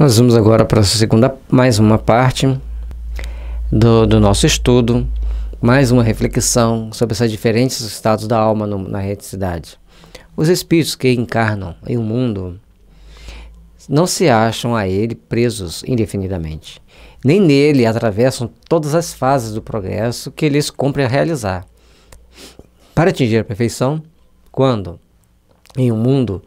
Nós vamos agora para a segunda, mais uma parte do, do nosso estudo, mais uma reflexão sobre essas diferentes estados da alma no, na reticidade. Os espíritos que encarnam em um mundo não se acham a ele presos indefinidamente. Nem nele atravessam todas as fases do progresso que lhes cumpre a realizar. Para atingir a perfeição, quando em um mundo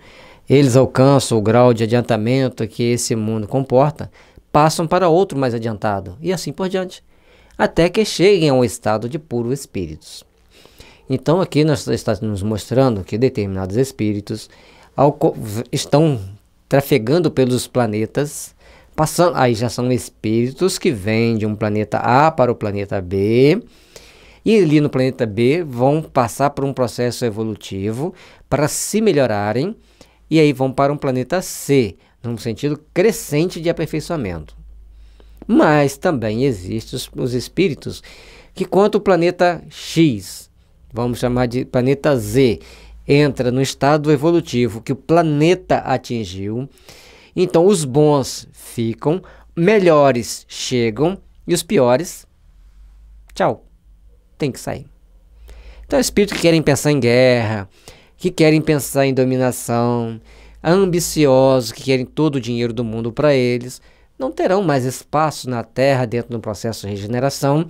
eles alcançam o grau de adiantamento que esse mundo comporta, passam para outro mais adiantado e assim por diante, até que cheguem a um estado de puro espíritos. Então aqui nós estamos nos mostrando que determinados espíritos estão trafegando pelos planetas, passando, aí já são espíritos que vêm de um planeta A para o planeta B, e ali no planeta B vão passar por um processo evolutivo para se melhorarem e aí vão para um planeta C, num sentido crescente de aperfeiçoamento. Mas também existem os, os espíritos que, quanto o planeta X, vamos chamar de planeta Z, entra no estado evolutivo que o planeta atingiu, então os bons ficam, melhores chegam e os piores, tchau, tem que sair. Então, espíritos que querem pensar em guerra, que querem pensar em dominação, ambiciosos que querem todo o dinheiro do mundo para eles, não terão mais espaço na Terra dentro do processo de regeneração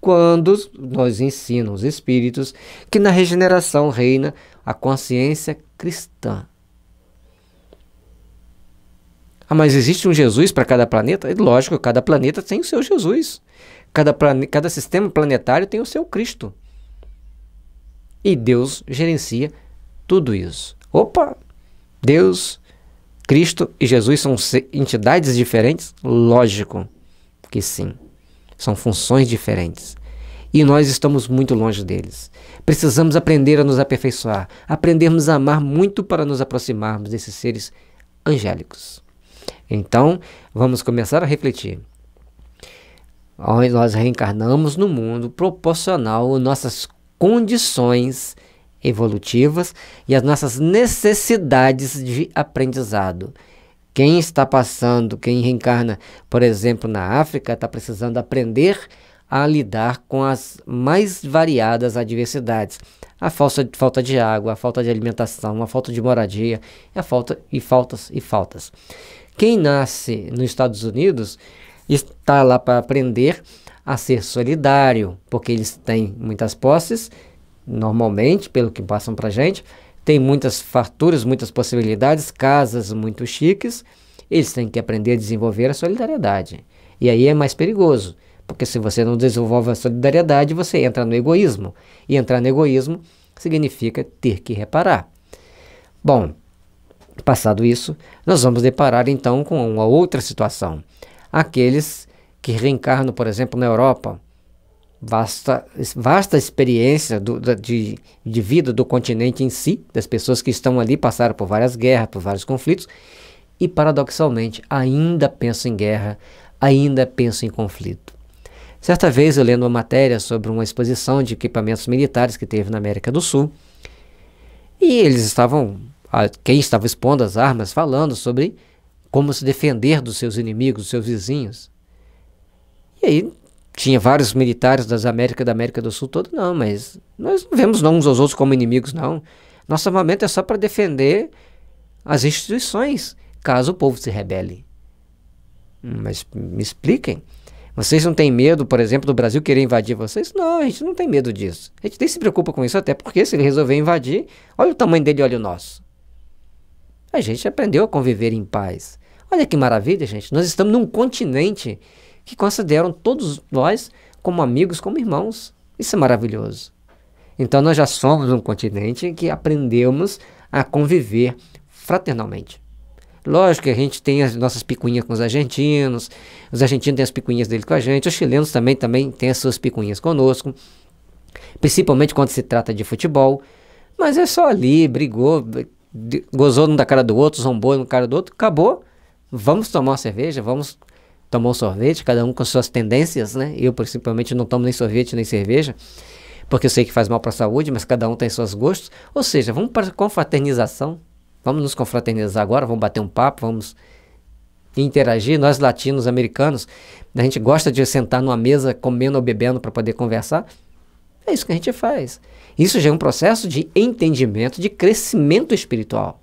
quando nós ensinamos os espíritos que na regeneração reina a consciência cristã. Ah, mas existe um Jesus para cada planeta? É lógico, cada planeta tem o seu Jesus. Cada, cada sistema planetário tem o seu Cristo. E Deus gerencia tudo isso. Opa! Deus, Cristo e Jesus são entidades diferentes? Lógico que sim. São funções diferentes. E nós estamos muito longe deles. Precisamos aprender a nos aperfeiçoar, aprendermos a amar muito para nos aproximarmos desses seres angélicos. Então, vamos começar a refletir. Nós reencarnamos no mundo proporcional às nossas condições evolutivas e as nossas necessidades de aprendizado. Quem está passando, quem reencarna, por exemplo, na África, está precisando aprender a lidar com as mais variadas adversidades. A falsa, falta de água, a falta de alimentação, a falta de moradia, a falta e faltas e faltas. Quem nasce nos Estados Unidos está lá para aprender a ser solidário, porque eles têm muitas posses, normalmente, pelo que passam para gente, tem muitas farturas, muitas possibilidades, casas muito chiques, eles têm que aprender a desenvolver a solidariedade. E aí é mais perigoso, porque se você não desenvolve a solidariedade, você entra no egoísmo. E entrar no egoísmo significa ter que reparar. Bom, passado isso, nós vamos deparar então com uma outra situação. Aqueles que reencarnam, por exemplo, na Europa, vasta, vasta experiência do, da, de, de vida do continente em si, das pessoas que estão ali, passaram por várias guerras, por vários conflitos, e paradoxalmente ainda pensam em guerra, ainda pensam em conflito. Certa vez eu lendo uma matéria sobre uma exposição de equipamentos militares que teve na América do Sul, e eles estavam, quem estava expondo as armas, falando sobre como se defender dos seus inimigos, dos seus vizinhos. E aí tinha vários militares das Américas, da América do Sul todo, não, mas nós não vemos uns aos outros como inimigos, não. Nosso armamento é só para defender as instituições, caso o povo se rebele. Hum, mas me expliquem. Vocês não têm medo, por exemplo, do Brasil querer invadir vocês? Não, a gente não tem medo disso. A gente nem se preocupa com isso, até porque se ele resolver invadir, olha o tamanho dele, olha o nosso. A gente aprendeu a conviver em paz. Olha que maravilha, gente. Nós estamos num continente que consideram todos nós como amigos, como irmãos. Isso é maravilhoso. Então nós já somos um continente que aprendemos a conviver fraternalmente. Lógico que a gente tem as nossas picuinhas com os argentinos, os argentinos têm as picuinhas dele com a gente, os chilenos também, também têm as suas picuinhas conosco, principalmente quando se trata de futebol. Mas é só ali, brigou, gozou um da cara do outro, zombou um cara do outro, acabou. Vamos tomar uma cerveja, vamos tomou sorvete, cada um com suas tendências, né? Eu, principalmente, não tomo nem sorvete nem cerveja, porque eu sei que faz mal para a saúde, mas cada um tem seus gostos. Ou seja, vamos para a confraternização. Vamos nos confraternizar agora, vamos bater um papo, vamos interagir. Nós, latinos, americanos, a gente gosta de sentar numa mesa comendo ou bebendo para poder conversar. É isso que a gente faz. Isso já é um processo de entendimento, de crescimento espiritual.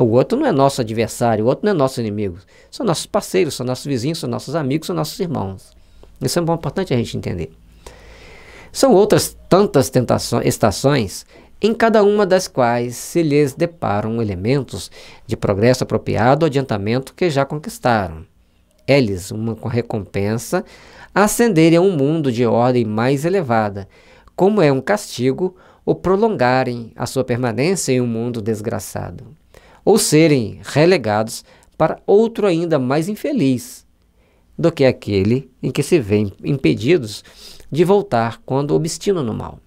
O outro não é nosso adversário, o outro não é nosso inimigo. São nossos parceiros, são nossos vizinhos, são nossos amigos, são nossos irmãos. Isso é importante a gente entender. São outras tantas tentações, estações, em cada uma das quais se lhes deparam elementos de progresso apropriado ou adiantamento que já conquistaram. Eles, uma com recompensa, ascenderem a um mundo de ordem mais elevada, como é um castigo, ou prolongarem a sua permanência em um mundo desgraçado ou serem relegados para outro ainda mais infeliz do que aquele em que se vêem impedidos de voltar quando obstinam no mal.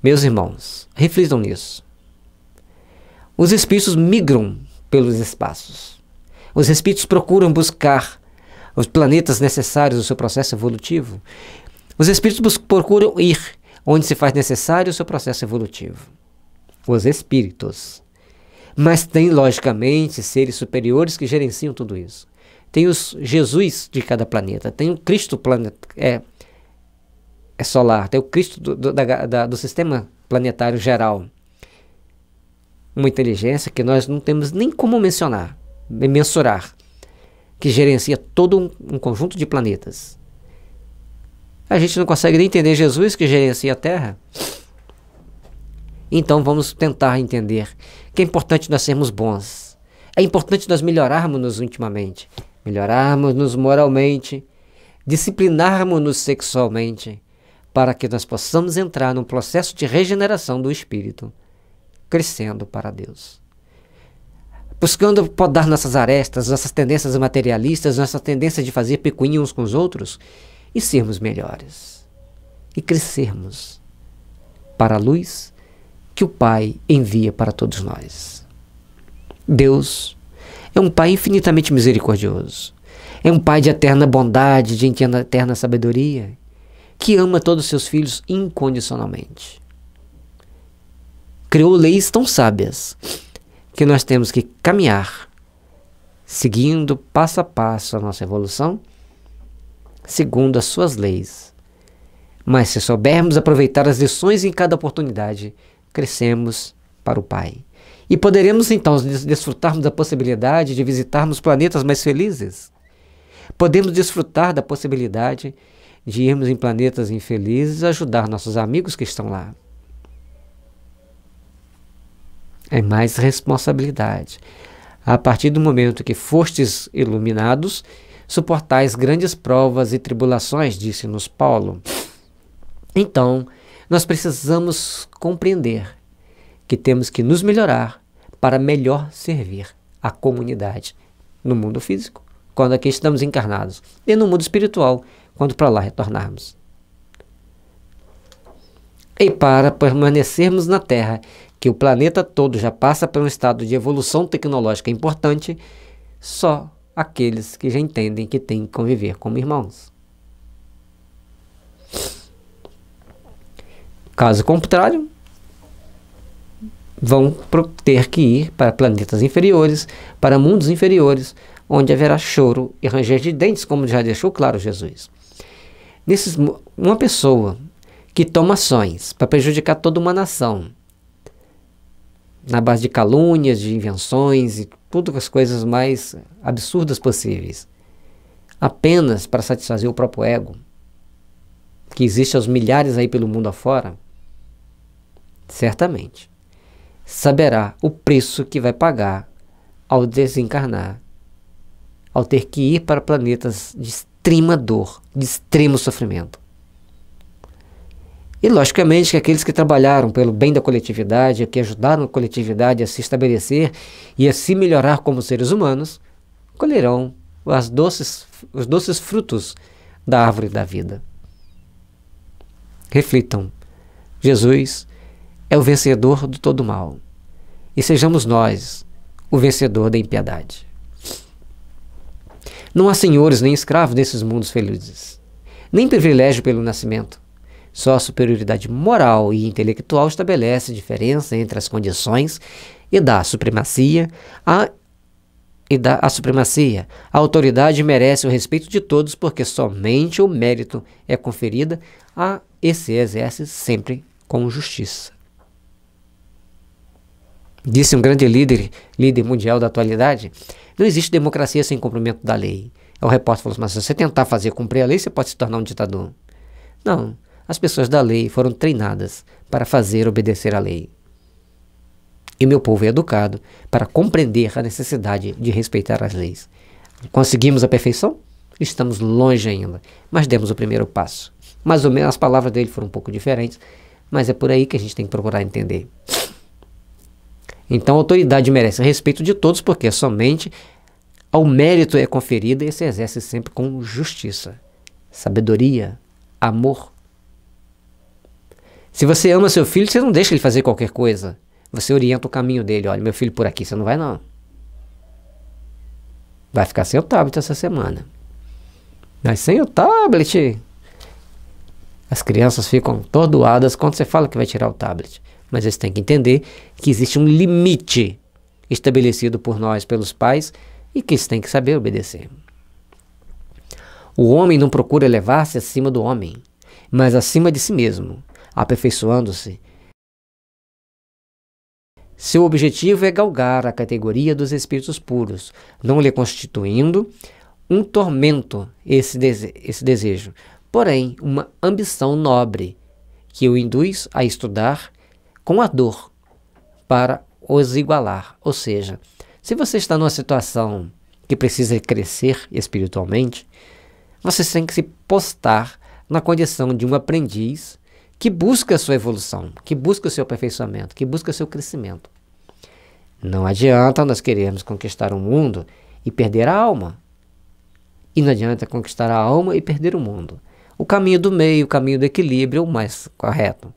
Meus irmãos, reflitam nisso. Os espíritos migram pelos espaços. Os espíritos procuram buscar os planetas necessários ao seu processo evolutivo. Os espíritos procuram ir onde se faz necessário o seu processo evolutivo os espíritos. Mas tem, logicamente, seres superiores que gerenciam tudo isso. Tem os Jesus de cada planeta, tem o Cristo planeta, é, é solar, tem o Cristo do, do, da, da, do sistema planetário geral. Uma inteligência que nós não temos nem como mencionar, mensurar, que gerencia todo um, um conjunto de planetas. A gente não consegue nem entender Jesus que gerencia a Terra. Então vamos tentar entender que é importante nós sermos bons. É importante nós melhorarmos-nos intimamente, melhorarmos-nos moralmente, disciplinarmos-nos sexualmente, para que nós possamos entrar num processo de regeneração do espírito, crescendo para Deus. Buscando podar nossas arestas, nossas tendências materialistas, nossas tendências de fazer pecuinho uns com os outros e sermos melhores. E crescermos para a luz que o Pai envia para todos nós. Deus é um Pai infinitamente misericordioso. É um Pai de eterna bondade, de eterna sabedoria, que ama todos os seus filhos incondicionalmente. Criou leis tão sábias que nós temos que caminhar, seguindo passo a passo a nossa evolução, segundo as suas leis. Mas se soubermos aproveitar as lições em cada oportunidade, crescemos para o Pai. E poderemos então desfrutarmos da possibilidade de visitarmos planetas mais felizes. Podemos desfrutar da possibilidade de irmos em planetas infelizes ajudar nossos amigos que estão lá. É mais responsabilidade. A partir do momento que fostes iluminados, suportais grandes provas e tribulações, disse-nos Paulo. Então, nós precisamos compreender que temos que nos melhorar para melhor servir a comunidade no mundo físico, quando aqui estamos encarnados, e no mundo espiritual, quando para lá retornarmos. E para permanecermos na Terra, que o planeta todo já passa por um estado de evolução tecnológica importante, só aqueles que já entendem que têm que conviver como irmãos. Caso contrário, vão ter que ir para planetas inferiores, para mundos inferiores, onde haverá choro e ranger de dentes, como já deixou claro Jesus. Nesses, uma pessoa que toma ações para prejudicar toda uma nação, na base de calúnias, de invenções e todas as coisas mais absurdas possíveis, apenas para satisfazer o próprio ego, que existe aos milhares aí pelo mundo afora, certamente, saberá o preço que vai pagar ao desencarnar, ao ter que ir para planetas de extrema dor, de extremo sofrimento. E, logicamente, que aqueles que trabalharam pelo bem da coletividade, que ajudaram a coletividade a se estabelecer e a se melhorar como seres humanos, colherão as doces, os doces frutos da árvore da vida. Reflitam. Jesus é o vencedor de todo mal. E sejamos nós o vencedor da impiedade. Não há senhores nem escravos nesses mundos felizes, nem privilégio pelo nascimento. Só a superioridade moral e intelectual estabelece diferença entre as condições e dá a supremacia a e dá a supremacia. A autoridade merece o respeito de todos porque somente o mérito é conferida a esse exerce sempre com justiça. Disse um grande líder, líder mundial da atualidade, não existe democracia sem cumprimento da lei. O repórter falou assim, mas se você tentar fazer cumprir a lei, você pode se tornar um ditador. Não, as pessoas da lei foram treinadas para fazer obedecer a lei. E meu povo é educado para compreender a necessidade de respeitar as leis. Conseguimos a perfeição? Estamos longe ainda, mas demos o primeiro passo. Mais ou menos as palavras dele foram um pouco diferentes, mas é por aí que a gente tem que procurar entender. Então a autoridade merece respeito de todos, porque somente ao mérito é conferida e se exerce sempre com justiça, sabedoria, amor. Se você ama seu filho, você não deixa ele fazer qualquer coisa. Você orienta o caminho dele. Olha, meu filho por aqui, você não vai não. Vai ficar sem o tablet essa semana. Mas sem o tablet, as crianças ficam tordoadas quando você fala que vai tirar o tablet. Mas eles têm que entender que existe um limite estabelecido por nós, pelos pais, e que eles têm que saber obedecer. O homem não procura elevar-se acima do homem, mas acima de si mesmo, aperfeiçoando-se. Seu objetivo é galgar a categoria dos espíritos puros, não lhe constituindo um tormento esse, dese esse desejo, porém uma ambição nobre que o induz a estudar com a dor para os igualar. Ou seja, se você está numa situação que precisa crescer espiritualmente, você tem que se postar na condição de um aprendiz que busca a sua evolução, que busca o seu aperfeiçoamento, que busca o seu crescimento. Não adianta nós queremos conquistar o mundo e perder a alma. E não adianta conquistar a alma e perder o mundo. O caminho do meio, o caminho do equilíbrio é o mais correto.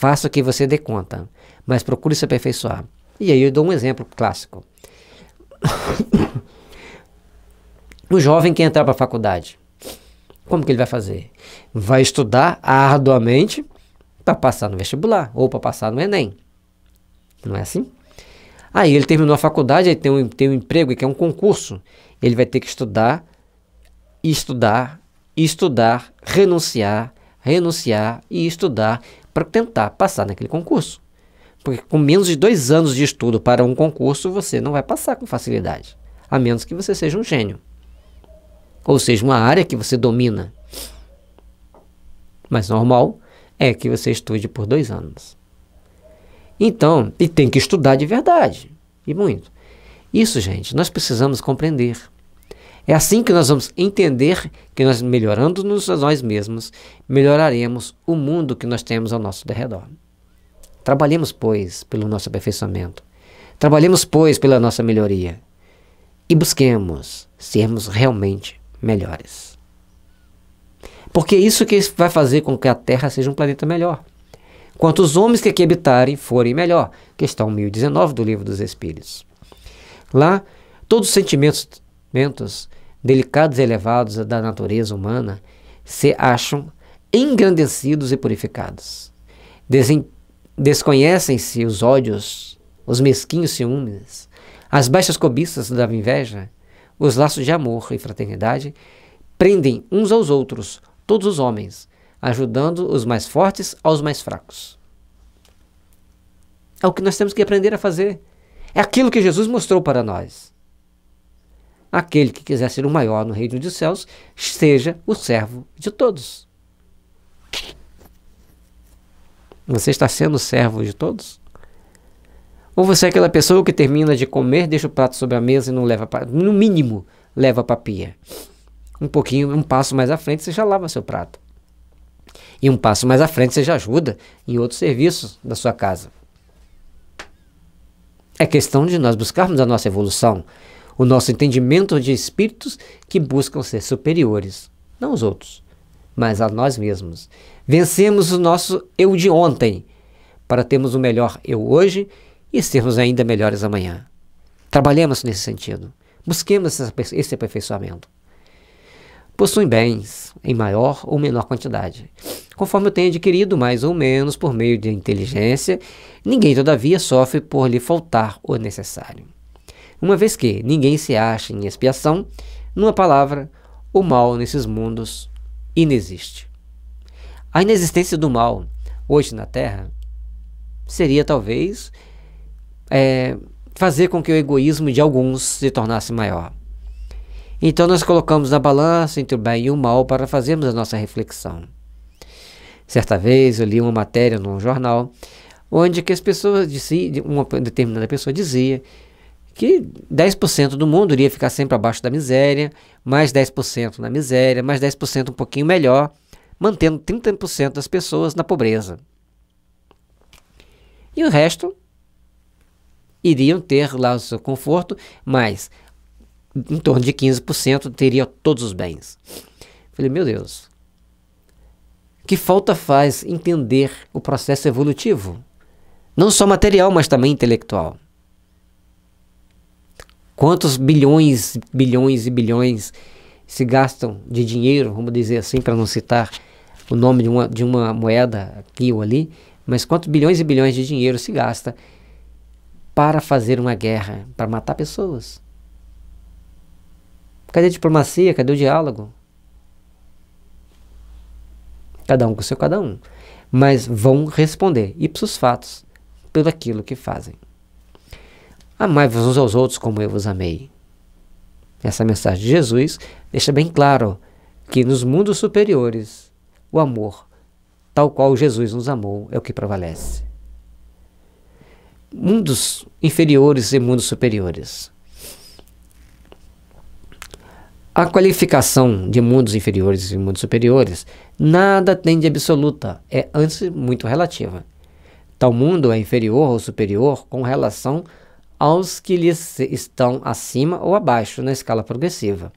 Faça o que você dê conta, mas procure se aperfeiçoar. E aí eu dou um exemplo clássico. o jovem que entrar para a faculdade, como que ele vai fazer? Vai estudar arduamente para passar no vestibular ou para passar no Enem. Não é assim? Aí ele terminou a faculdade, ele tem um, tem um emprego e quer é um concurso. Ele vai ter que estudar, estudar, estudar, renunciar, renunciar e estudar para tentar passar naquele concurso. Porque com menos de dois anos de estudo para um concurso, você não vai passar com facilidade. A menos que você seja um gênio. Ou seja, uma área que você domina. Mas normal é que você estude por dois anos. Então, e tem que estudar de verdade. E muito. Isso, gente, nós precisamos compreender. É assim que nós vamos entender que nós melhorando-nos a nós mesmos, melhoraremos o mundo que nós temos ao nosso derredor. Trabalhemos, pois, pelo nosso aperfeiçoamento. Trabalhemos, pois, pela nossa melhoria. E busquemos sermos realmente melhores. Porque é isso que vai fazer com que a Terra seja um planeta melhor. Quanto os homens que aqui habitarem forem melhor. Questão 1019 do Livro dos Espíritos. Lá, todos os sentimentos momentos delicados e elevados da natureza humana se acham engrandecidos e purificados. Desconhecem-se os ódios, os mesquinhos ciúmes, as baixas cobiças da inveja, os laços de amor e fraternidade prendem uns aos outros, todos os homens, ajudando os mais fortes aos mais fracos. É o que nós temos que aprender a fazer. É aquilo que Jesus mostrou para nós aquele que quiser ser o maior no reino dos céus, seja o servo de todos. Você está sendo servo de todos? Ou você é aquela pessoa que termina de comer, deixa o prato sobre a mesa e não leva para, no mínimo, leva para a pia. Um pouquinho, um passo mais à frente, você já lava seu prato. E um passo mais à frente, você já ajuda em outros serviços da sua casa. É questão de nós buscarmos a nossa evolução o nosso entendimento de espíritos que buscam ser superiores, não os outros, mas a nós mesmos. Vencemos o nosso eu de ontem para termos o melhor eu hoje e sermos ainda melhores amanhã. Trabalhemos nesse sentido. Busquemos esse aperfeiçoamento. Possuem bens em maior ou menor quantidade, conforme eu tenho adquirido mais ou menos por meio de inteligência, ninguém todavia sofre por lhe faltar o necessário uma vez que ninguém se acha em expiação, numa palavra, o mal nesses mundos inexiste. A inexistência do mal hoje na Terra seria talvez é, fazer com que o egoísmo de alguns se tornasse maior. Então nós colocamos na balança entre o bem e o mal para fazermos a nossa reflexão. Certa vez eu li uma matéria num jornal onde que as pessoas diziam, uma determinada pessoa dizia que 10% do mundo iria ficar sempre abaixo da miséria, mais 10% na miséria, mais 10% um pouquinho melhor, mantendo 30% das pessoas na pobreza. E o resto iriam ter lá o seu conforto, mas em torno de 15% teria todos os bens. Falei, meu Deus, que falta faz entender o processo evolutivo, não só material, mas também intelectual. Quantos bilhões, bilhões e bilhões se gastam de dinheiro, vamos dizer assim, para não citar o nome de uma, de uma moeda aqui ou ali, mas quantos bilhões e bilhões de dinheiro se gasta para fazer uma guerra, para matar pessoas? Cadê a diplomacia? Cadê o diálogo? Cada um com o seu cada um. Mas vão responder, ipsos fatos, pelo aquilo que fazem. Amai-vos uns aos outros como eu vos amei. Essa mensagem de Jesus deixa bem claro que nos mundos superiores, o amor, tal qual Jesus nos amou, é o que prevalece. Mundos inferiores e mundos superiores. A qualificação de mundos inferiores e mundos superiores nada tem de absoluta, é antes muito relativa. Tal mundo é inferior ou superior com relação aos que lhes estão acima ou abaixo na escala progressiva.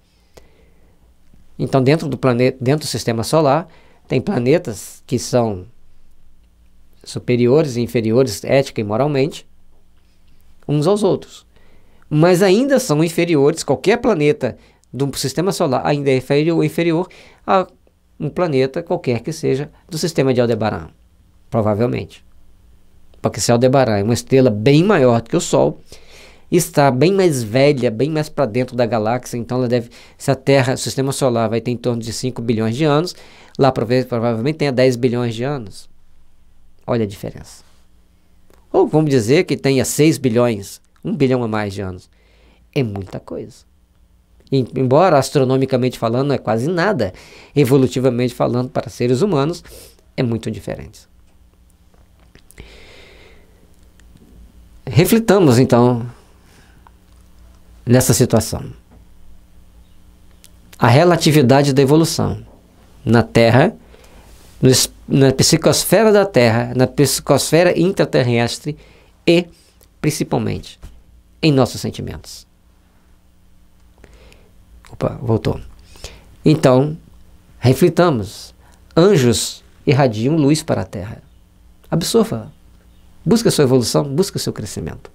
Então, dentro do planeta, dentro do sistema solar, tem planetas que são superiores e inferiores ética e moralmente uns aos outros. Mas ainda são inferiores, qualquer planeta do sistema solar ainda é inferior, inferior a um planeta qualquer que seja do sistema de Aldebaran, provavelmente porque se Aldebaran é uma estrela bem maior do que o Sol, está bem mais velha, bem mais para dentro da galáxia, então ela deve, se a Terra, o sistema solar vai ter em torno de 5 bilhões de anos, lá provavelmente tenha 10 bilhões de anos. Olha a diferença. Ou vamos dizer que tenha 6 bilhões, 1 bilhão a mais de anos. É muita coisa. Embora astronomicamente falando é quase nada, evolutivamente falando para seres humanos é muito diferente. Reflitamos então nessa situação. A relatividade da evolução na Terra, no, na psicosfera da Terra, na psicosfera intraterrestre e, principalmente, em nossos sentimentos. Opa, voltou. Então, reflitamos. Anjos irradiam luz para a Terra. Absorva Busca a sua evolução, busca o seu crescimento.